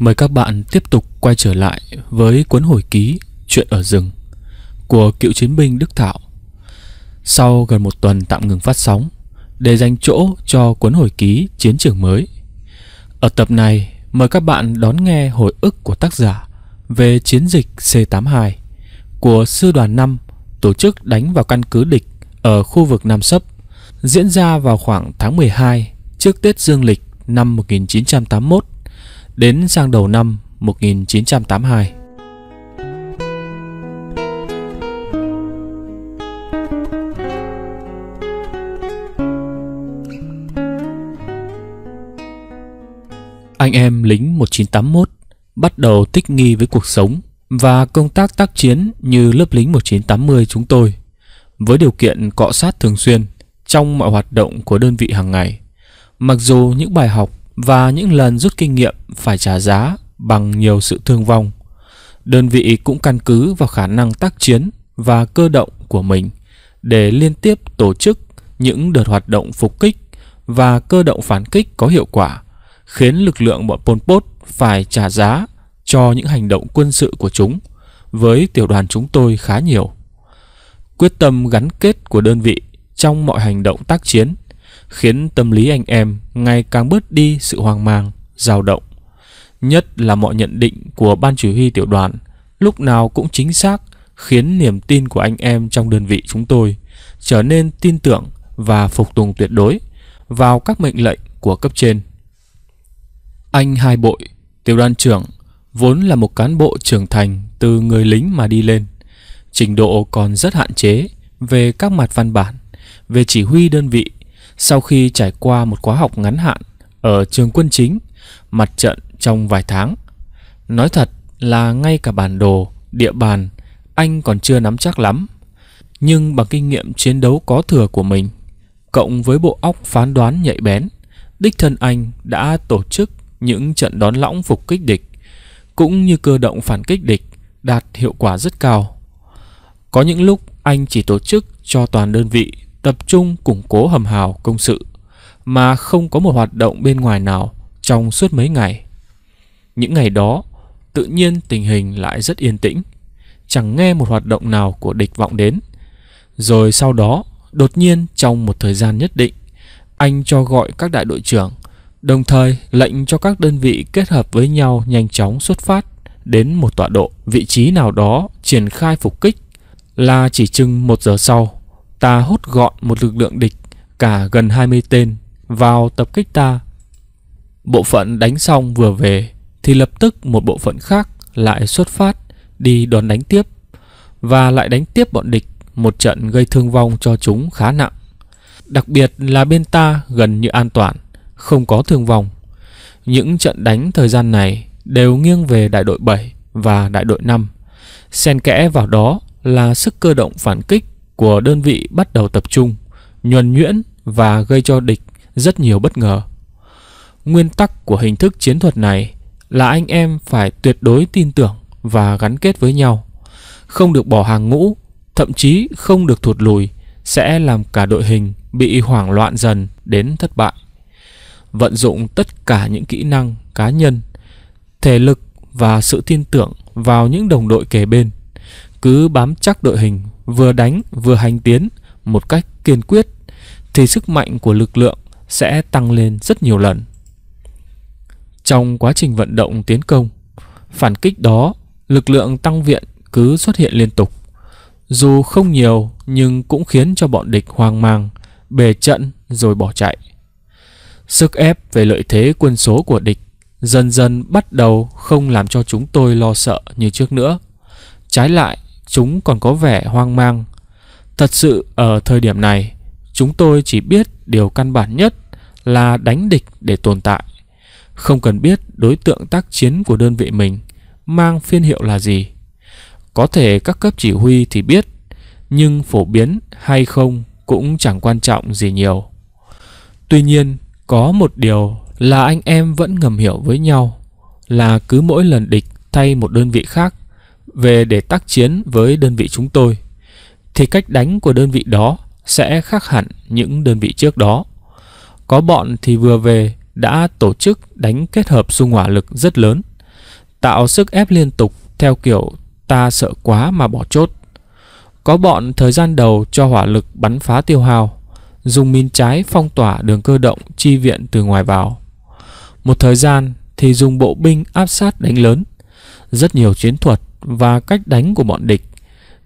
Mời các bạn tiếp tục quay trở lại với cuốn hồi ký Chuyện ở rừng của cựu chiến binh Đức Thảo. Sau gần một tuần tạm ngừng phát sóng để dành chỗ cho cuốn hồi ký Chiến trường mới. Ở tập này, mời các bạn đón nghe hồi ức của tác giả về chiến dịch C82 của Sư đoàn 5 tổ chức đánh vào căn cứ địch ở khu vực Nam Sấp diễn ra vào khoảng tháng 12 trước Tết Dương lịch năm 1981 đến sang đầu năm 1982. Anh em lính 1981 bắt đầu thích nghi với cuộc sống và công tác tác chiến như lớp lính 1980 chúng tôi, với điều kiện cọ sát thường xuyên trong mọi hoạt động của đơn vị hàng ngày. Mặc dù những bài học và những lần rút kinh nghiệm phải trả giá bằng nhiều sự thương vong. Đơn vị cũng căn cứ vào khả năng tác chiến và cơ động của mình để liên tiếp tổ chức những đợt hoạt động phục kích và cơ động phản kích có hiệu quả, khiến lực lượng bọn Pol Pot phải trả giá cho những hành động quân sự của chúng với tiểu đoàn chúng tôi khá nhiều. Quyết tâm gắn kết của đơn vị trong mọi hành động tác chiến khiến tâm lý anh em ngày càng bớt đi sự hoang mang, dao động. Nhất là mọi nhận định của ban chỉ huy tiểu đoàn lúc nào cũng chính xác khiến niềm tin của anh em trong đơn vị chúng tôi trở nên tin tưởng và phục tùng tuyệt đối vào các mệnh lệnh của cấp trên. Anh Hai Bội, tiểu đoàn trưởng, vốn là một cán bộ trưởng thành từ người lính mà đi lên. Trình độ còn rất hạn chế về các mặt văn bản, về chỉ huy đơn vị sau khi trải qua một khóa học ngắn hạn ở trường quân chính, mặt trận trong vài tháng, nói thật là ngay cả bản đồ, địa bàn, anh còn chưa nắm chắc lắm. Nhưng bằng kinh nghiệm chiến đấu có thừa của mình, cộng với bộ óc phán đoán nhạy bén, đích thân anh đã tổ chức những trận đón lõng phục kích địch, cũng như cơ động phản kích địch đạt hiệu quả rất cao. Có những lúc anh chỉ tổ chức cho toàn đơn vị tập trung củng cố hầm hào công sự mà không có một hoạt động bên ngoài nào trong suốt mấy ngày. Những ngày đó, tự nhiên tình hình lại rất yên tĩnh, chẳng nghe một hoạt động nào của địch vọng đến. Rồi sau đó, đột nhiên trong một thời gian nhất định, anh cho gọi các đại đội trưởng, đồng thời lệnh cho các đơn vị kết hợp với nhau nhanh chóng xuất phát đến một tọa độ vị trí nào đó triển khai phục kích là chỉ chừng một giờ sau ta hốt gọn một lực lượng địch cả gần 20 tên vào tập kích ta. Bộ phận đánh xong vừa về thì lập tức một bộ phận khác lại xuất phát đi đón đánh tiếp và lại đánh tiếp bọn địch một trận gây thương vong cho chúng khá nặng. Đặc biệt là bên ta gần như an toàn, không có thương vong. Những trận đánh thời gian này đều nghiêng về đại đội 7 và đại đội 5. Xen kẽ vào đó là sức cơ động phản kích của đơn vị bắt đầu tập trung, nhuần nhuyễn và gây cho địch rất nhiều bất ngờ. Nguyên tắc của hình thức chiến thuật này là anh em phải tuyệt đối tin tưởng và gắn kết với nhau, không được bỏ hàng ngũ, thậm chí không được thụt lùi sẽ làm cả đội hình bị hoảng loạn dần đến thất bại. Vận dụng tất cả những kỹ năng cá nhân, thể lực và sự tin tưởng vào những đồng đội kề bên, cứ bám chắc đội hình vừa đánh vừa hành tiến một cách kiên quyết thì sức mạnh của lực lượng sẽ tăng lên rất nhiều lần. Trong quá trình vận động tiến công, phản kích đó, lực lượng tăng viện cứ xuất hiện liên tục. Dù không nhiều nhưng cũng khiến cho bọn địch hoang mang, bề trận rồi bỏ chạy. Sức ép về lợi thế quân số của địch dần dần bắt đầu không làm cho chúng tôi lo sợ như trước nữa. Trái lại, chúng còn có vẻ hoang mang. Thật sự ở thời điểm này, chúng tôi chỉ biết điều căn bản nhất là đánh địch để tồn tại. Không cần biết đối tượng tác chiến của đơn vị mình mang phiên hiệu là gì. Có thể các cấp chỉ huy thì biết, nhưng phổ biến hay không cũng chẳng quan trọng gì nhiều. Tuy nhiên, có một điều là anh em vẫn ngầm hiểu với nhau là cứ mỗi lần địch thay một đơn vị khác về để tác chiến với đơn vị chúng tôi thì cách đánh của đơn vị đó sẽ khác hẳn những đơn vị trước đó. Có bọn thì vừa về đã tổ chức đánh kết hợp xung hỏa lực rất lớn, tạo sức ép liên tục theo kiểu ta sợ quá mà bỏ chốt. Có bọn thời gian đầu cho hỏa lực bắn phá tiêu hao, dùng min trái phong tỏa đường cơ động chi viện từ ngoài vào. Một thời gian thì dùng bộ binh áp sát đánh lớn, rất nhiều chiến thuật và cách đánh của bọn địch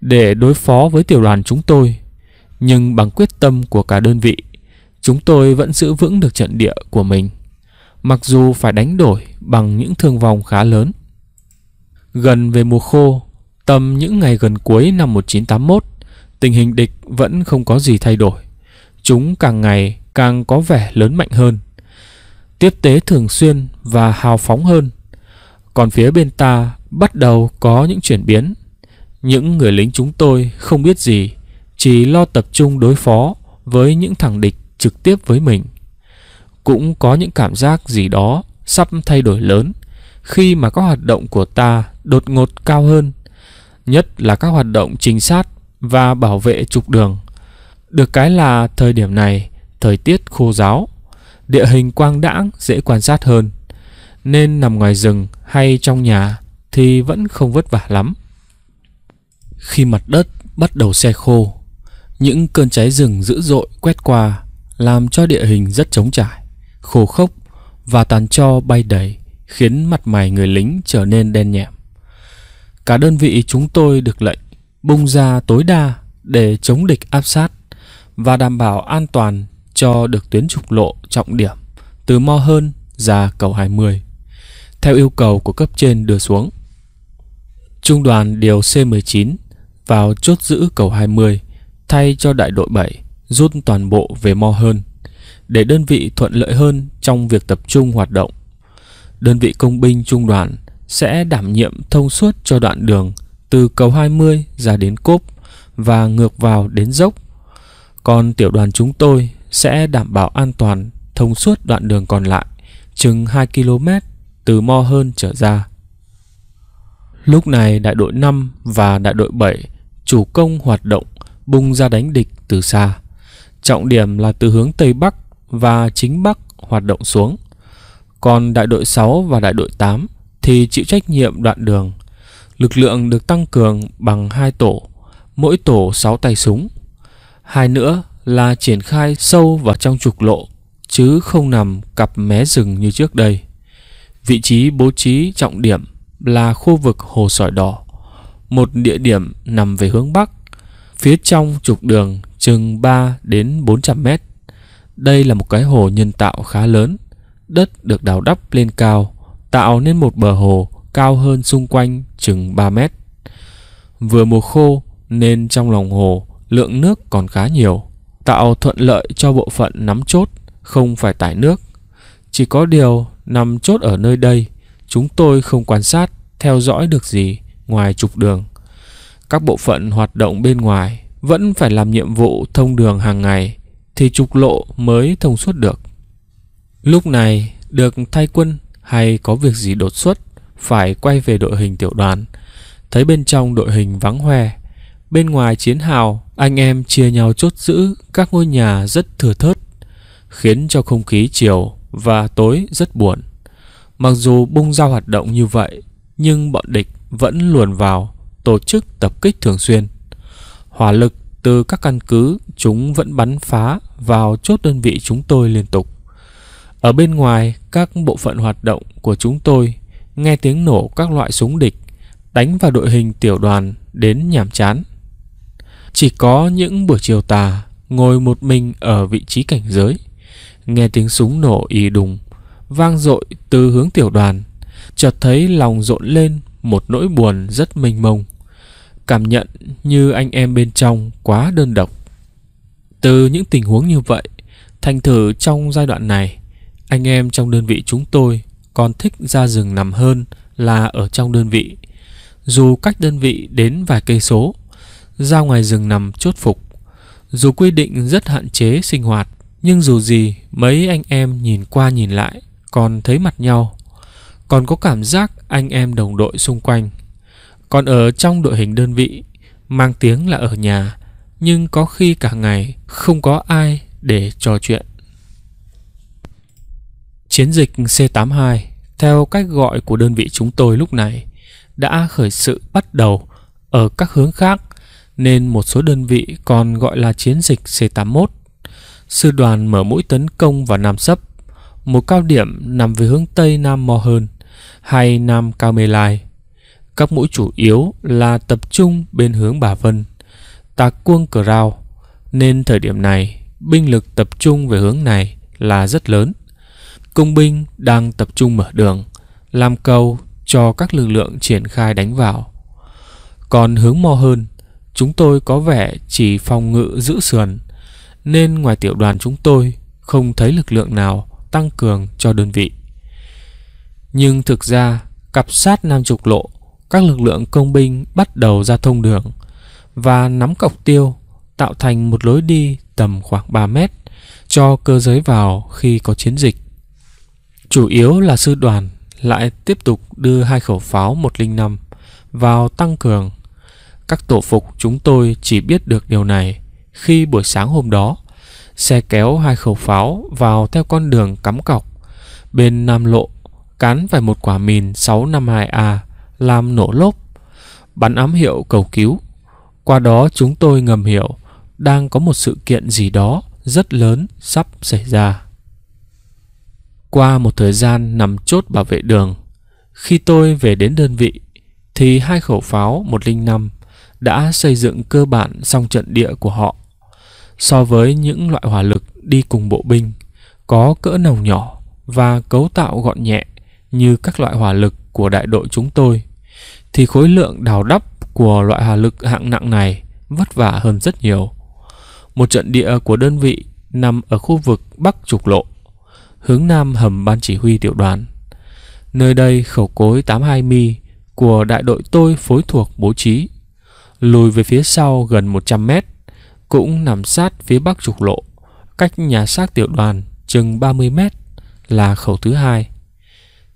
để đối phó với tiểu đoàn chúng tôi. Nhưng bằng quyết tâm của cả đơn vị, chúng tôi vẫn giữ vững được trận địa của mình, mặc dù phải đánh đổi bằng những thương vong khá lớn. Gần về mùa khô, tầm những ngày gần cuối năm 1981, tình hình địch vẫn không có gì thay đổi. Chúng càng ngày càng có vẻ lớn mạnh hơn, tiếp tế thường xuyên và hào phóng hơn. Còn phía bên ta bắt đầu có những chuyển biến. Những người lính chúng tôi không biết gì, chỉ lo tập trung đối phó với những thằng địch trực tiếp với mình. Cũng có những cảm giác gì đó sắp thay đổi lớn khi mà các hoạt động của ta đột ngột cao hơn, nhất là các hoạt động trinh sát và bảo vệ trục đường. Được cái là thời điểm này, thời tiết khô giáo, địa hình quang đãng dễ quan sát hơn, nên nằm ngoài rừng hay trong nhà thì vẫn không vất vả lắm. Khi mặt đất bắt đầu xe khô, những cơn cháy rừng dữ dội quét qua làm cho địa hình rất trống trải, khô khốc và tàn cho bay đầy khiến mặt mày người lính trở nên đen nhẹm. Cả đơn vị chúng tôi được lệnh bung ra tối đa để chống địch áp sát và đảm bảo an toàn cho được tuyến trục lộ trọng điểm từ Mo Hơn ra cầu 20 theo yêu cầu của cấp trên đưa xuống. Trung đoàn điều C-19 vào chốt giữ cầu 20 thay cho đại đội 7 rút toàn bộ về Mo hơn để đơn vị thuận lợi hơn trong việc tập trung hoạt động. Đơn vị công binh trung đoàn sẽ đảm nhiệm thông suốt cho đoạn đường từ cầu 20 ra đến Cốp và ngược vào đến dốc. Còn tiểu đoàn chúng tôi sẽ đảm bảo an toàn thông suốt đoạn đường còn lại chừng 2 km từ Mo hơn trở ra. Lúc này đại đội 5 và đại đội 7 chủ công hoạt động bung ra đánh địch từ xa. Trọng điểm là từ hướng Tây Bắc và chính Bắc hoạt động xuống. Còn đại đội 6 và đại đội 8 thì chịu trách nhiệm đoạn đường. Lực lượng được tăng cường bằng hai tổ, mỗi tổ 6 tay súng. Hai nữa là triển khai sâu vào trong trục lộ, chứ không nằm cặp mé rừng như trước đây. Vị trí bố trí trọng điểm là khu vực Hồ Sỏi Đỏ, một địa điểm nằm về hướng Bắc, phía trong trục đường chừng 3 đến 400 mét. Đây là một cái hồ nhân tạo khá lớn, đất được đào đắp lên cao, tạo nên một bờ hồ cao hơn xung quanh chừng 3 mét. Vừa mùa khô nên trong lòng hồ lượng nước còn khá nhiều, tạo thuận lợi cho bộ phận nắm chốt không phải tải nước. Chỉ có điều nằm chốt ở nơi đây Chúng tôi không quan sát, theo dõi được gì ngoài trục đường. Các bộ phận hoạt động bên ngoài vẫn phải làm nhiệm vụ thông đường hàng ngày thì trục lộ mới thông suốt được. Lúc này được thay quân hay có việc gì đột xuất phải quay về đội hình tiểu đoàn. Thấy bên trong đội hình vắng hoe, bên ngoài chiến hào anh em chia nhau chốt giữ các ngôi nhà rất thừa thớt, khiến cho không khí chiều và tối rất buồn. Mặc dù bung ra hoạt động như vậy, nhưng bọn địch vẫn luồn vào tổ chức tập kích thường xuyên. Hỏa lực từ các căn cứ chúng vẫn bắn phá vào chốt đơn vị chúng tôi liên tục. Ở bên ngoài, các bộ phận hoạt động của chúng tôi nghe tiếng nổ các loại súng địch đánh vào đội hình tiểu đoàn đến nhàm chán. Chỉ có những buổi chiều tà ngồi một mình ở vị trí cảnh giới, nghe tiếng súng nổ ì đùng vang dội từ hướng tiểu đoàn chợt thấy lòng rộn lên một nỗi buồn rất mênh mông cảm nhận như anh em bên trong quá đơn độc từ những tình huống như vậy thành thử trong giai đoạn này anh em trong đơn vị chúng tôi còn thích ra rừng nằm hơn là ở trong đơn vị dù cách đơn vị đến vài cây số ra ngoài rừng nằm chốt phục dù quy định rất hạn chế sinh hoạt nhưng dù gì mấy anh em nhìn qua nhìn lại con thấy mặt nhau. Con có cảm giác anh em đồng đội xung quanh. Con ở trong đội hình đơn vị, mang tiếng là ở nhà, nhưng có khi cả ngày không có ai để trò chuyện. Chiến dịch C82 theo cách gọi của đơn vị chúng tôi lúc này đã khởi sự bắt đầu ở các hướng khác nên một số đơn vị còn gọi là chiến dịch C81. Sư đoàn mở mũi tấn công vào Nam Sấp một cao điểm nằm về hướng Tây Nam Mo hơn hay Nam Cao Mê Lai. Các mũi chủ yếu là tập trung bên hướng Bà Vân, Tà Cuông Cờ Rao, nên thời điểm này binh lực tập trung về hướng này là rất lớn. Công binh đang tập trung mở đường, làm cầu cho các lực lượng triển khai đánh vào. Còn hướng mò hơn, chúng tôi có vẻ chỉ phòng ngự giữ sườn, nên ngoài tiểu đoàn chúng tôi không thấy lực lượng nào tăng cường cho đơn vị. Nhưng thực ra, cặp sát Nam Trục Lộ, các lực lượng công binh bắt đầu ra thông đường và nắm cọc tiêu tạo thành một lối đi tầm khoảng 3 mét cho cơ giới vào khi có chiến dịch. Chủ yếu là sư đoàn lại tiếp tục đưa hai khẩu pháo 105 vào tăng cường. Các tổ phục chúng tôi chỉ biết được điều này khi buổi sáng hôm đó xe kéo hai khẩu pháo vào theo con đường cắm cọc. Bên Nam Lộ, cán phải một quả mìn 652A làm nổ lốp, bắn ám hiệu cầu cứu. Qua đó chúng tôi ngầm hiểu đang có một sự kiện gì đó rất lớn sắp xảy ra. Qua một thời gian nằm chốt bảo vệ đường, khi tôi về đến đơn vị thì hai khẩu pháo 105 đã xây dựng cơ bản xong trận địa của họ so với những loại hỏa lực đi cùng bộ binh có cỡ nòng nhỏ và cấu tạo gọn nhẹ như các loại hỏa lực của đại đội chúng tôi thì khối lượng đào đắp của loại hỏa lực hạng nặng này vất vả hơn rất nhiều. Một trận địa của đơn vị nằm ở khu vực Bắc Trục Lộ, hướng Nam hầm ban chỉ huy tiểu đoàn. Nơi đây khẩu cối 82 mi của đại đội tôi phối thuộc bố trí, lùi về phía sau gần 100 mét cũng nằm sát phía bắc trục lộ, cách nhà xác tiểu đoàn chừng 30 mét là khẩu thứ hai.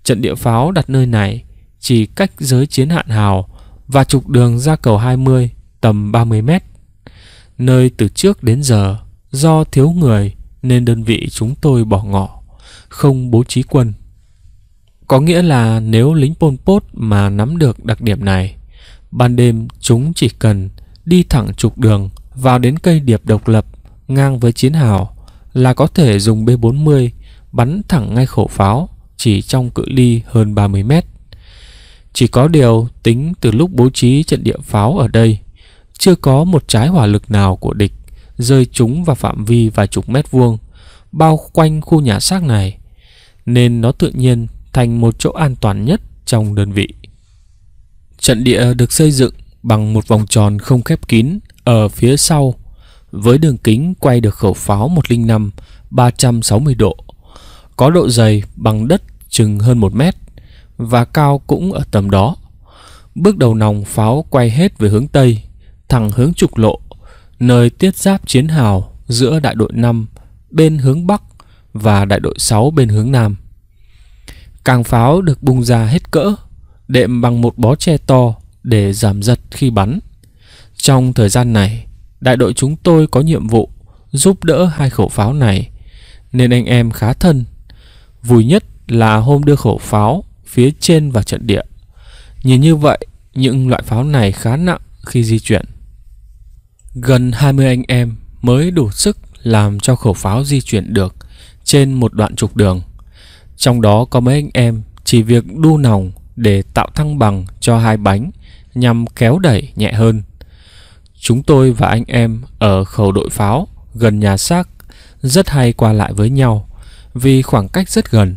Trận địa pháo đặt nơi này chỉ cách giới chiến hạn hào và trục đường ra cầu 20 tầm 30 mét. Nơi từ trước đến giờ do thiếu người nên đơn vị chúng tôi bỏ ngỏ, không bố trí quân. Có nghĩa là nếu lính Pol Pot mà nắm được đặc điểm này, ban đêm chúng chỉ cần đi thẳng trục đường vào đến cây điệp độc lập ngang với chiến hào là có thể dùng B40 bắn thẳng ngay khẩu pháo chỉ trong cự ly hơn 30 mét. Chỉ có điều tính từ lúc bố trí trận địa pháo ở đây, chưa có một trái hỏa lực nào của địch rơi trúng vào phạm vi vài chục mét vuông bao quanh khu nhà xác này, nên nó tự nhiên thành một chỗ an toàn nhất trong đơn vị. Trận địa được xây dựng bằng một vòng tròn không khép kín ở phía sau với đường kính quay được khẩu pháo 105 360 độ, có độ dày bằng đất chừng hơn 1 mét và cao cũng ở tầm đó. Bước đầu nòng pháo quay hết về hướng Tây, thẳng hướng trục lộ, nơi tiết giáp chiến hào giữa đại đội 5 bên hướng Bắc và đại đội 6 bên hướng Nam. Càng pháo được bung ra hết cỡ, đệm bằng một bó tre to để giảm giật khi bắn. Trong thời gian này, đại đội chúng tôi có nhiệm vụ giúp đỡ hai khẩu pháo này, nên anh em khá thân. Vui nhất là hôm đưa khẩu pháo phía trên vào trận địa. Nhìn như vậy, những loại pháo này khá nặng khi di chuyển. Gần 20 anh em mới đủ sức làm cho khẩu pháo di chuyển được trên một đoạn trục đường. Trong đó có mấy anh em chỉ việc đu nòng để tạo thăng bằng cho hai bánh nhằm kéo đẩy nhẹ hơn. Chúng tôi và anh em ở khẩu đội pháo gần nhà xác rất hay qua lại với nhau vì khoảng cách rất gần.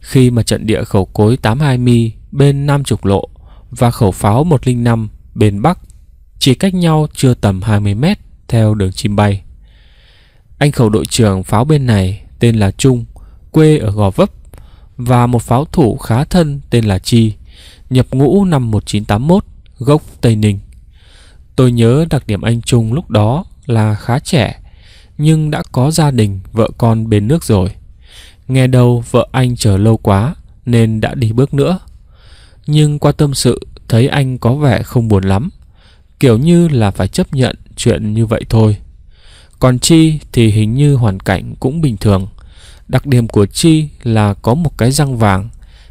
Khi mà trận địa khẩu cối 82 mi bên Nam Trục Lộ và khẩu pháo 105 bên Bắc chỉ cách nhau chưa tầm 20 mét theo đường chim bay. Anh khẩu đội trưởng pháo bên này tên là Trung, quê ở Gò Vấp và một pháo thủ khá thân tên là Chi, nhập ngũ năm 1981, gốc Tây Ninh. Tôi nhớ đặc điểm anh Trung lúc đó là khá trẻ, nhưng đã có gia đình, vợ con bên nước rồi. Nghe đâu vợ anh chờ lâu quá nên đã đi bước nữa. Nhưng qua tâm sự thấy anh có vẻ không buồn lắm, kiểu như là phải chấp nhận chuyện như vậy thôi. Còn Chi thì hình như hoàn cảnh cũng bình thường. Đặc điểm của Chi là có một cái răng vàng,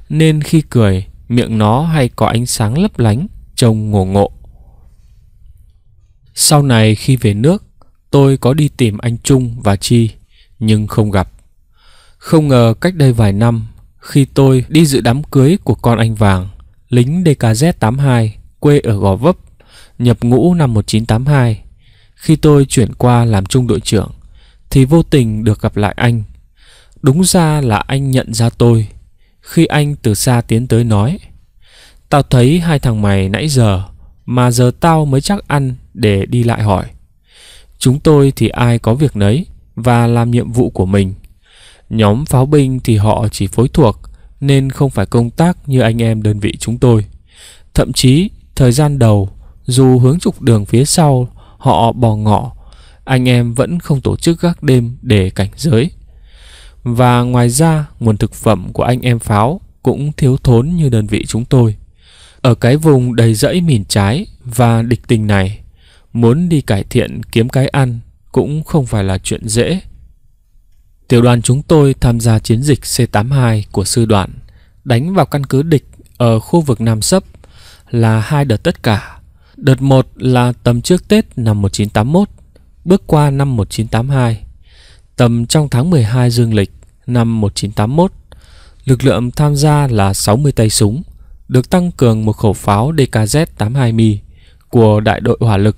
nên khi cười, miệng nó hay có ánh sáng lấp lánh, trông ngổ ngộ. ngộ. Sau này khi về nước, tôi có đi tìm anh Trung và Chi, nhưng không gặp. Không ngờ cách đây vài năm, khi tôi đi dự đám cưới của con anh Vàng, lính DKZ-82, quê ở Gò Vấp, nhập ngũ năm 1982. Khi tôi chuyển qua làm trung đội trưởng, thì vô tình được gặp lại anh. Đúng ra là anh nhận ra tôi, khi anh từ xa tiến tới nói. Tao thấy hai thằng mày nãy giờ, mà giờ tao mới chắc ăn để đi lại hỏi. Chúng tôi thì ai có việc nấy và làm nhiệm vụ của mình. Nhóm pháo binh thì họ chỉ phối thuộc nên không phải công tác như anh em đơn vị chúng tôi. Thậm chí thời gian đầu dù hướng trục đường phía sau họ bò ngọ, anh em vẫn không tổ chức gác đêm để cảnh giới. Và ngoài ra, nguồn thực phẩm của anh em pháo cũng thiếu thốn như đơn vị chúng tôi. Ở cái vùng đầy rẫy mìn trái và địch tình này, Muốn đi cải thiện kiếm cái ăn cũng không phải là chuyện dễ. Tiểu đoàn chúng tôi tham gia chiến dịch C82 của sư đoàn, đánh vào căn cứ địch ở khu vực Nam Sấp là hai đợt tất cả. Đợt 1 là tầm trước Tết năm 1981, bước qua năm 1982. Tầm trong tháng 12 dương lịch năm 1981, lực lượng tham gia là 60 tay súng, được tăng cường một khẩu pháo DKZ-82 Mi của đại đội hỏa lực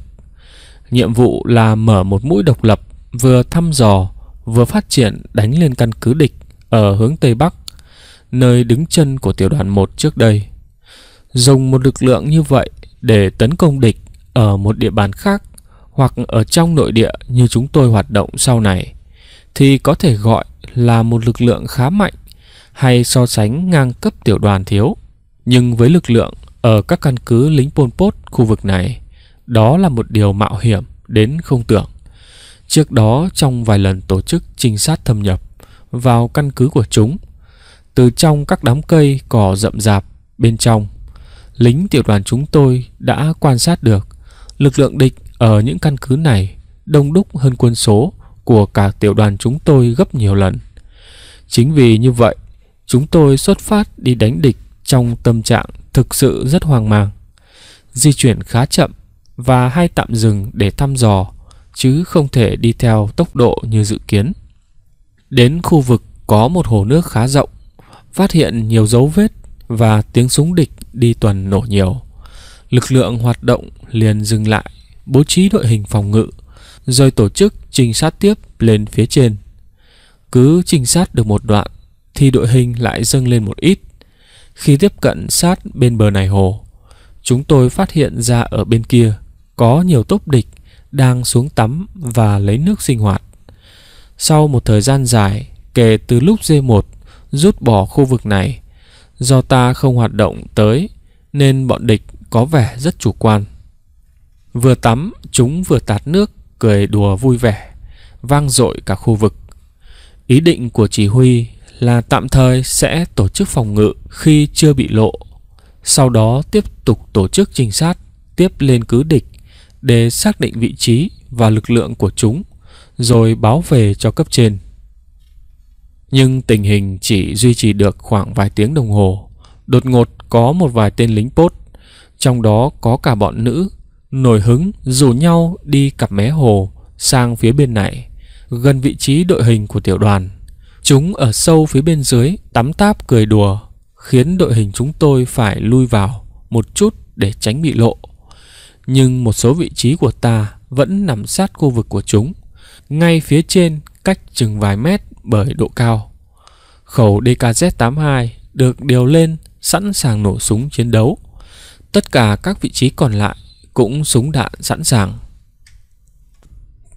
Nhiệm vụ là mở một mũi độc lập vừa thăm dò vừa phát triển đánh lên căn cứ địch ở hướng Tây Bắc, nơi đứng chân của tiểu đoàn 1 trước đây. Dùng một lực lượng như vậy để tấn công địch ở một địa bàn khác hoặc ở trong nội địa như chúng tôi hoạt động sau này thì có thể gọi là một lực lượng khá mạnh hay so sánh ngang cấp tiểu đoàn thiếu. Nhưng với lực lượng ở các căn cứ lính Pol Pot khu vực này, đó là một điều mạo hiểm đến không tưởng. Trước đó trong vài lần tổ chức trinh sát thâm nhập vào căn cứ của chúng, từ trong các đám cây cỏ rậm rạp bên trong, lính tiểu đoàn chúng tôi đã quan sát được lực lượng địch ở những căn cứ này đông đúc hơn quân số của cả tiểu đoàn chúng tôi gấp nhiều lần. Chính vì như vậy, chúng tôi xuất phát đi đánh địch trong tâm trạng thực sự rất hoang mang. Di chuyển khá chậm và hay tạm dừng để thăm dò, chứ không thể đi theo tốc độ như dự kiến. Đến khu vực có một hồ nước khá rộng, phát hiện nhiều dấu vết và tiếng súng địch đi tuần nổ nhiều. Lực lượng hoạt động liền dừng lại, bố trí đội hình phòng ngự, rồi tổ chức trinh sát tiếp lên phía trên. Cứ trinh sát được một đoạn thì đội hình lại dâng lên một ít. Khi tiếp cận sát bên bờ này hồ, chúng tôi phát hiện ra ở bên kia có nhiều tốp địch đang xuống tắm và lấy nước sinh hoạt. Sau một thời gian dài kể từ lúc D1 rút bỏ khu vực này, do ta không hoạt động tới nên bọn địch có vẻ rất chủ quan. Vừa tắm, chúng vừa tạt nước, cười đùa vui vẻ, vang dội cả khu vực. Ý định của chỉ huy là tạm thời sẽ tổ chức phòng ngự khi chưa bị lộ, sau đó tiếp tục tổ chức trinh sát tiếp lên cứ địch để xác định vị trí và lực lượng của chúng rồi báo về cho cấp trên. Nhưng tình hình chỉ duy trì được khoảng vài tiếng đồng hồ. Đột ngột có một vài tên lính pốt, trong đó có cả bọn nữ, nổi hứng rủ nhau đi cặp mé hồ sang phía bên này, gần vị trí đội hình của tiểu đoàn. Chúng ở sâu phía bên dưới tắm táp cười đùa, khiến đội hình chúng tôi phải lui vào một chút để tránh bị lộ nhưng một số vị trí của ta vẫn nằm sát khu vực của chúng, ngay phía trên cách chừng vài mét bởi độ cao. Khẩu DKZ-82 được điều lên sẵn sàng nổ súng chiến đấu. Tất cả các vị trí còn lại cũng súng đạn sẵn sàng.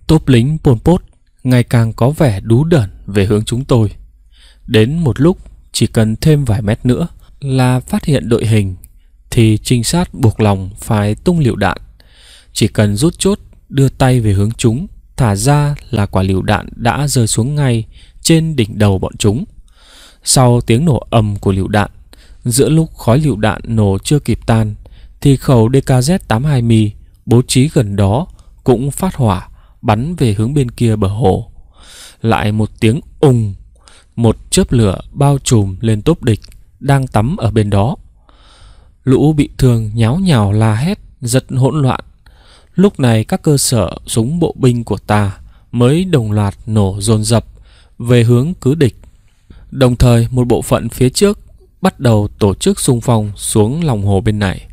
Tốp lính Pol Pot ngày càng có vẻ đú đẩn về hướng chúng tôi. Đến một lúc chỉ cần thêm vài mét nữa là phát hiện đội hình thì trinh sát buộc lòng phải tung liều đạn. Chỉ cần rút chốt, đưa tay về hướng chúng, thả ra là quả liều đạn đã rơi xuống ngay trên đỉnh đầu bọn chúng. Sau tiếng nổ ầm của liều đạn, giữa lúc khói liều đạn nổ chưa kịp tan, thì khẩu DKZ-82Mi bố trí gần đó cũng phát hỏa bắn về hướng bên kia bờ hồ. Lại một tiếng ùng, một chớp lửa bao trùm lên tốp địch đang tắm ở bên đó. Lũ bị thương nháo nhào la hét, rất hỗn loạn. Lúc này các cơ sở súng bộ binh của ta mới đồng loạt nổ dồn dập về hướng cứ địch. Đồng thời một bộ phận phía trước bắt đầu tổ chức xung phong xuống lòng hồ bên này.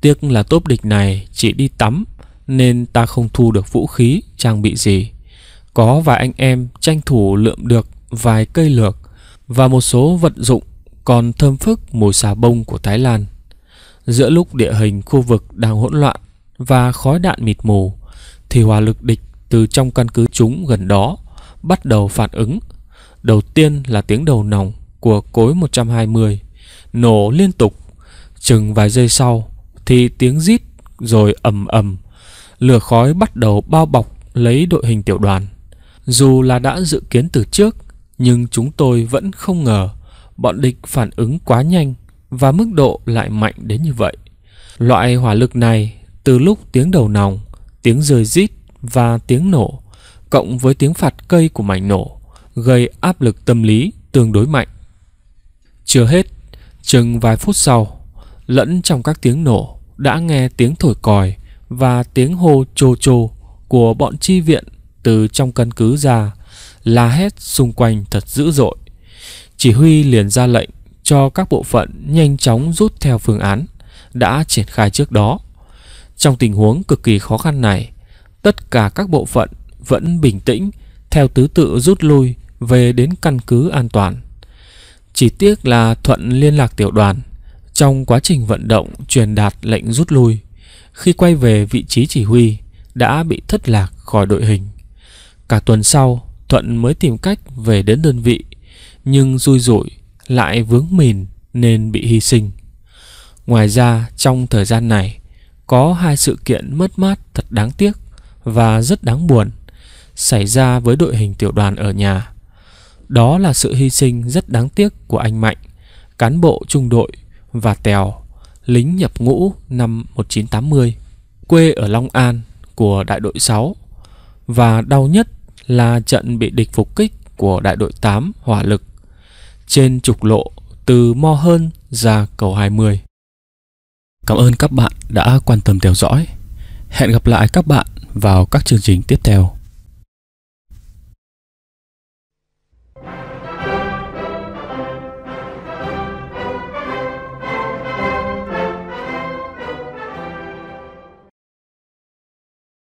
Tiếc là tốp địch này chỉ đi tắm nên ta không thu được vũ khí, trang bị gì. Có vài anh em tranh thủ lượm được vài cây lược và một số vật dụng còn thơm phức mùi xà bông của Thái Lan. Giữa lúc địa hình khu vực đang hỗn loạn và khói đạn mịt mù, thì hỏa lực địch từ trong căn cứ chúng gần đó bắt đầu phản ứng. Đầu tiên là tiếng đầu nòng của cối 120 nổ liên tục. Chừng vài giây sau thì tiếng rít rồi ầm ầm. Lửa khói bắt đầu bao bọc lấy đội hình tiểu đoàn. Dù là đã dự kiến từ trước, nhưng chúng tôi vẫn không ngờ bọn địch phản ứng quá nhanh và mức độ lại mạnh đến như vậy. Loại hỏa lực này từ lúc tiếng đầu nòng, tiếng rơi rít và tiếng nổ cộng với tiếng phạt cây của mảnh nổ gây áp lực tâm lý tương đối mạnh. Chưa hết, chừng vài phút sau, lẫn trong các tiếng nổ đã nghe tiếng thổi còi và tiếng hô chô chô của bọn chi viện từ trong căn cứ ra la hét xung quanh thật dữ dội. Chỉ huy liền ra lệnh cho các bộ phận nhanh chóng rút theo phương án đã triển khai trước đó. Trong tình huống cực kỳ khó khăn này, tất cả các bộ phận vẫn bình tĩnh theo tứ tự rút lui về đến căn cứ an toàn. Chỉ tiếc là Thuận liên lạc tiểu đoàn trong quá trình vận động truyền đạt lệnh rút lui, khi quay về vị trí chỉ huy đã bị thất lạc khỏi đội hình. Cả tuần sau, Thuận mới tìm cách về đến đơn vị, nhưng rui rủi lại vướng mìn nên bị hy sinh. Ngoài ra, trong thời gian này, có hai sự kiện mất mát thật đáng tiếc và rất đáng buồn xảy ra với đội hình tiểu đoàn ở nhà. Đó là sự hy sinh rất đáng tiếc của anh Mạnh, cán bộ trung đội và Tèo, lính nhập ngũ năm 1980, quê ở Long An của đại đội 6 và đau nhất là trận bị địch phục kích của đại đội 8 hỏa lực trên trục lộ từ Mo Hơn ra cầu 20. Cảm ơn các bạn đã quan tâm theo dõi. Hẹn gặp lại các bạn vào các chương trình tiếp theo.